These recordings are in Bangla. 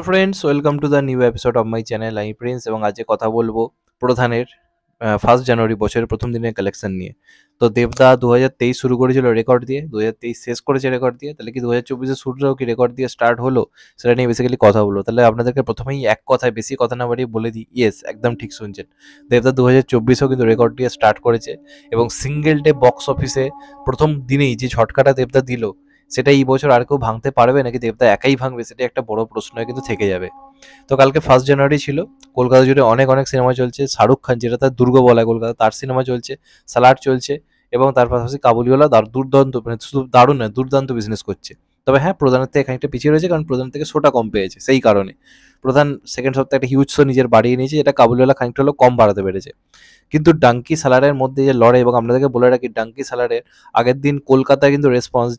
তো friends welcome to the new episode of my channel আমি প্রিন্স এবং আজকে কথা বলবো প্রধানের ফার্স্ট জানুয়ারি বছরের প্রথম দিনের কালেকশন নিয়ে তো দেবদা দু শুরু করেছিল রেকর্ড দিয়ে দু শেষ করেছে রেকর্ড দিয়ে তাহলে কি দু হাজার চব্বিশে শুরুটাও কি রেকর্ড দিয়ে স্টার্ট হলো সেটা নিয়ে বেসিক্যালি কথা বলবো তাহলে আপনাদেরকে প্রথমেই এক কথায় বেশি কথা না বাড়িয়ে বলে দিই ইয়েস একদম ঠিক শুনছেন দেবদা দু হাজার চব্বিশেও কিন্তু রেকর্ড দিয়ে স্টার্ট করেছে এবং সিঙ্গেল ডে বক্স অফিসে প্রথম দিনেই যে ঝটকাটা দেবদা দিল সেটা এই বছর আর কেউ ভাঙতে পারবে নাকি দেবদা একাই ভাঙবে সেটা একটা বড় প্রশ্ন কিন্তু থেকে যাবে তো কালকে ফার্স্ট জানুয়ারি ছিল কলকাতা জুড়ে অনেক অনেক সিনেমা চলছে শাহরুখ খান যেটা তার দুর্গ বলা কলকাতা তার সিনেমা চলছে স্যালাড চলছে এবং তার পাশাপাশি কাবুলিওয়ালা দুর্দান্ত মানে শুধু দারুণ নয় দুর্দান্ত বিজনেস করছে তবে হ্যাঁ প্রধানের থেকে খানিকটা পিছিয়ে রয়েছে কারণ প্রধান থেকে শোটা কম পেয়েছে সেই কারণে প্রধান সেকেন্ড সপ্তাহে একটা হিউজ শো নিজের বাড়িয়ে নিয়েছে এটা কাবুলিওয়ালা খানিকটা হলেও কম বাড়াতে পেরেছে কিন্তু ডাঙ্কি স্যালারের মধ্যে যে লড়াই এবং আপনাদেরকে বলে রাখি ডাঙ্কি স্যালারের আগের দিন কলকাতায় কিন্তু রেসপন্স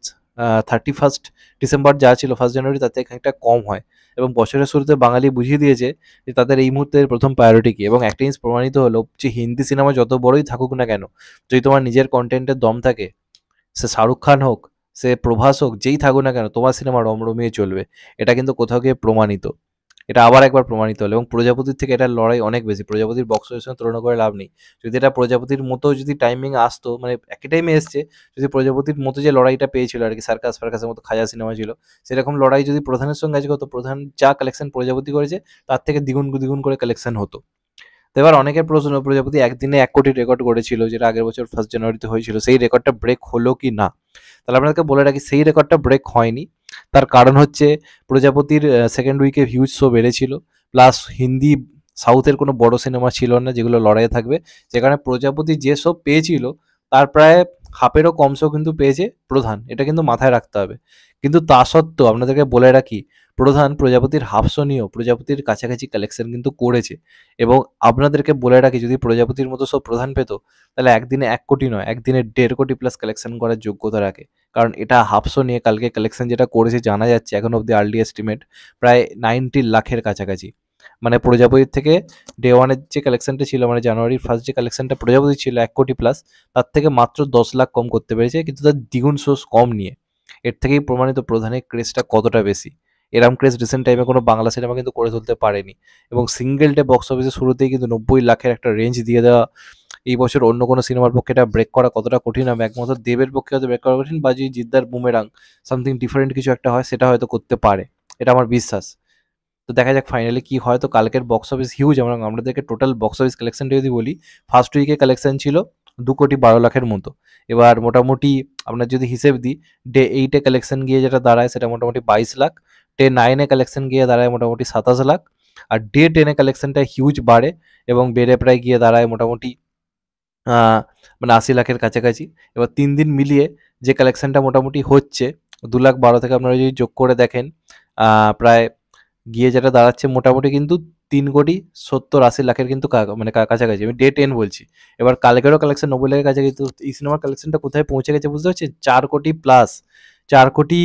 থার্টি ফার্স্ট ডিসেম্বর যা ছিল ফার্স্ট জানুয়ারি তাতে খানিকটা কম হয় এবং বছরের শুরুতে বাঙালি বুঝিয়ে দিয়েছে যে তাদের এই মুহূর্তের প্রথম প্রায়োরিটি কী এবং একটা জিনিস প্রমাণিত হলো যে হিন্দি সিনেমা যত বড়ই থাকুক না কেন যদি তোমার নিজের কন্টেন্টের দম থাকে সে শাহরুখ খান হোক সে প্রভাস হোক যেই থাকুক না কেন তোমার সিনেমা রমরমিয়ে চলবে এটা কিন্তু কোথাও গিয়ে প্রমাণিত এটা আবার একবার প্রমাণিত হলো এবং প্রজাপতির থেকে এটা লড়াই অনেক বেশি প্রজাপতির বক্স সঙ্গে তুলনা করে লাভ নেই যদি এটা প্রজাপতির মতো যদি টাইমিং আসতো মানে একই টাইমে এসছে যদি প্রজাপতির মতো যে লড়াইটা পেয়েছিল আর কি সার্কাস ফার্কাসের মতো খাজা সিনেমা ছিল সেরকম লড়াই যদি প্রধানের সঙ্গে আজকে হতো প্রধান যা কালেকশন প্রজাপতি করেছে তার থেকে দ্বিগুণ দ্বিগুণ করে কালেকশন হতো এবার অনেকের প্রশ্ন প্রজাপতি একদিনে এক কোটি রেকর্ড করেছিল যেটা আগের বছর ফার্স্ট জানুয়ারিতে হয়েছিল সেই রেকর্ডটা ব্রেক হলো কি না তাহলে আপনাদেরকে বলে রাখি সেই রেকর্ডটা ব্রেক হয়নি তার কারণ হচ্ছে প্রজাপতির সেকেন্ড উইকে ভিউজ শো বেড়েছিল প্লাস হিন্দি সাউথের কোনো বড় সিনেমা ছিল না যেগুলো লড়াইয়ে থাকবে যেখানে প্রজাপতি যে শো পেয়েছিল তার প্রায় হাফেরও কম শো কিন্তু পেয়েছে প্রধান এটা কিন্তু মাথায় রাখতে হবে কিন্তু তা সত্ত্বেও আপনাদেরকে বলে রাখি প্রধান প্রজাপতির শো নিয়েও প্রজাপতির কাছাকাছি কালেকশন কিন্তু করেছে এবং আপনাদেরকে বলে রাখি যদি প্রজাপতির মতো সব প্রধান পেত তাহলে একদিনে এক কোটি নয় একদিনে দেড় কোটি প্লাস কালেকশন করার যোগ্যতা রাখে কারণ এটা হাফসো নিয়ে কালকে কালেকশন যেটা করেছে জানা যাচ্ছে এখন অব্দি আর্লি এস্টিমেট প্রায় নাইনটি লাখের কাছাকাছি মানে প্রজাপতির থেকে ডে ওয়ানের যে কালেকশনটা ছিল মানে জানুয়ারির ফার্স্ট যে কালেকশনটা প্রজাপতি ছিল এক কোটি প্লাস তার থেকে মাত্র দশ লাখ কম করতে পেরেছে কিন্তু তার দ্বিগুণ সোর্স কম নিয়ে এর থেকেই প্রমাণিত প্রধানের ক্রেজটা কতটা বেশি এরাম ক্রেজ রিসেন্ট টাইমে কোনো বাংলা সিনেমা কিন্তু করে তুলতে পারেনি এবং সিঙ্গেল ডে বক্স অফিসে শুরুতেই কিন্তু নব্বই লাখের একটা রেঞ্জ দিয়ে দেওয়া এই বছর অন্য কোনো সিনেমার পক্ষে এটা ব্রেক করা কতটা কঠিন হবে একমাত্র দেবের পক্ষে হয়তো ব্রেক করা কঠিন বা যদি জিদ্দার বুমেরাং সামথিং ডিফারেন্ট কিছু একটা হয় সেটা হয়তো করতে পারে এটা আমার বিশ্বাস তো দেখা যাক ফাইনালি কি হয় তো কালকের বক্স অফিস হিউজ এবং আমাদেরকে টোটাল বক্স অফিস কালেকশনটা যদি বলি ফার্স্ট উইকে কালেকশন ছিল দু কোটি বারো লাখের মতো এবার মোটামুটি আপনার যদি হিসেব দিই ডে এইটে কালেকশন গিয়ে যেটা দাঁড়ায় সেটা মোটামুটি বাইশ লাখ ডে নাইনে কালেকশন গিয়ে দাঁড়ায় মোটামুটি সাতাশ লাখ আর ডে টেনে কালেকশনটা হিউজ বাড়ে এবং বেড়ে প্রায় গিয়ে দাঁড়ায় মোটামুটি মানে আশি লাখের কাছাকাছি এবার তিন দিন মিলিয়ে যে কালেকশানটা মোটামুটি হচ্ছে দু লাখ বারো থেকে আপনারা যদি যোগ করে দেখেন প্রায় গিয়ে যেটা দাঁড়াচ্ছে মোটামুটি কিন্তু তিন কোটি সত্তর আশি লাখের কিন্তু মানে কাছাকাছি আমি ডে টেন বলছি এবার কালকেরও কালেকশন নব্বই লাখের কাছাকাছি তো এই সিনেমার কালেকশনটা কোথায় পৌঁছে গেছে বুঝতে পারছেন চার কোটি প্লাস চার কোটি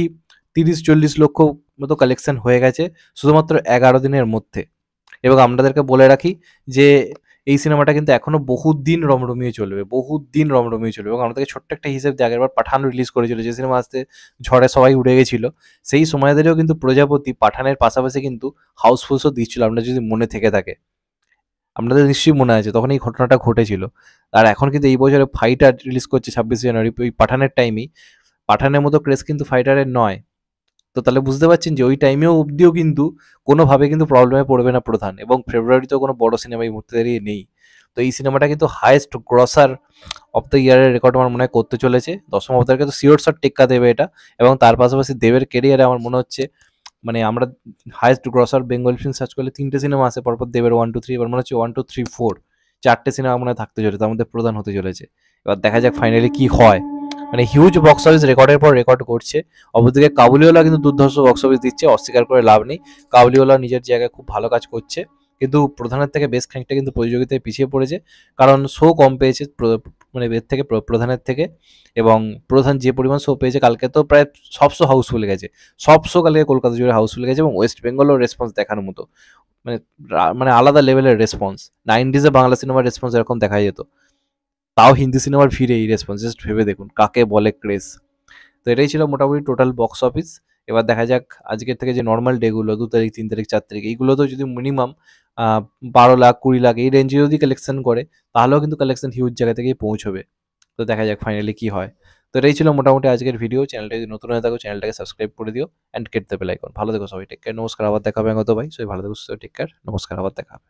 তিরিশ চল্লিশ লক্ষ মতো কালেকশন হয়ে গেছে শুধুমাত্র এগারো দিনের মধ্যে এবং আপনাদেরকে বলে রাখি যে এই সিনেমাটা কিন্তু এখনও বহুত দিন রমরমিয়ে চলবে বহুত দিন রমরমিয়ে চলবে এবং আমাদেরকে ছোট্ট একটা হিসেব দিয়ে আগেরবার পাঠান রিলিজ করেছিল যে সিনেমা আসতে ঝড়ে সবাই উড়ে গেছিল সেই সময়দেরও কিন্তু প্রজাপতি পাঠানের পাশাপাশি কিন্তু হাউসফুলসও দিচ্ছিল আপনার যদি মনে থেকে থাকে আপনাদের নিশ্চয়ই মনে আছে তখন এই ঘটনাটা ঘটেছিল আর এখন কিন্তু এই বছরে ফাইটার রিলিজ করছে ছাব্বিশে জানুয়ারি ওই পাঠানের টাইমেই পাঠানের মতো ক্রেস কিন্তু ফাইটারের নয় তো তাহলে বুঝতে পারছেন যে ওই টাইমেও অবধিও কিন্তু কোনোভাবে কিন্তু প্রবলেমে পড়বে না প্রধান এবং ফেব্রুয়ারিতেও কোনো বড় সিনেমা এই মুহূর্তে দাঁড়িয়ে নেই তো এই সিনেমাটা কিন্তু হায়েস্ট গ্রসার অফ দ্য ইয়ারের রেকর্ড আমার মনে হয় করতে চলেছে দশম অবতারকে তো সিওর শট টেক্কা দেবে এটা এবং তার পাশাপাশি দেবের কেরিয়ারে আমার মনে হচ্ছে মানে আমরা highest grosser Bengal film search করলে তিনটে সিনেমা আছে পরপর দেবের ওয়ান টু থ্রি এবার মনে হচ্ছে ওয়ান টু থ্রি ফোর চারটে সিনেমা মনে হয় থাকতে চলেছে তার মধ্যে প্রধান হতে চলেছে এবার দেখা যাক ফাইনালি কি হয় মানে হিউজ বক্স অফিস রেকর্ডের পর রেকর্ড করছে অপরদিকে কাবুলিওয়ালা কিন্তু দুর্ধর্ষ বক্স অফিস দিচ্ছে অস্বীকার করে লাভ নেই কাবুলিওয়ালা নিজের জায়গায় খুব ভালো কাজ করছে কিন্তু প্রধানের থেকে বেশ খানিকটা কিন্তু প্রতিযোগিতায় পিছিয়ে পড়েছে কারণ শো কম পেয়েছে মানে এর থেকে প্রধানের থেকে এবং প্রধান যে পরিমাণ শো পেয়েছে কালকে তো প্রায় সব শো হাউসফুল গেছে সব শো কালকে কলকাতা জুড়ে হাউসফুল গেছে এবং ওয়েস্ট বেঙ্গলও রেসপন্স দেখানোর মতো মানে মানে আলাদা লেভেলের রেসপন্স নাইনটিজে বাংলা সিনেমার রেসপন্স এরকম দেখা যেত তাও হিন্দি সিনেমার ফিরে এই রেসপন্স জাস্ট ভেবে দেখুন কাকে বলে ক্রেজ তো এটাই ছিল মোটামুটি টোটাল বক্স অফিস এবার দেখা যাক আজকের থেকে যে নর্মাল ডেগুলো দু তারিখ তিন তারিখ চার তারিখ এইগুলোতেও যদি মিনিমাম বারো লাখ কুড়ি লাখ এই রেঞ্জে যদি কালেকশন করে তাহলেও কিন্তু কালেকশন হিউজ জায়গা থেকেই পৌঁছবে তো দেখা যাক ফাইনালি কি হয় তো এটাই ছিল মোটামুটি আজকের ভিডিও চ্যানেলটা যদি নতুন হয়ে থাকো চ্যানেলটাকে সাবস্ক্রাইব করে দিও অ্যান্ড কেটতে পেলাইকন ভালো দেখো সবাই টেক কেয়ার নমস্কার আবার দেখাবে হবে গত ভাই সবাই ভালো থেকো টেক কেয়ার নমস্কার আবার দেখাবে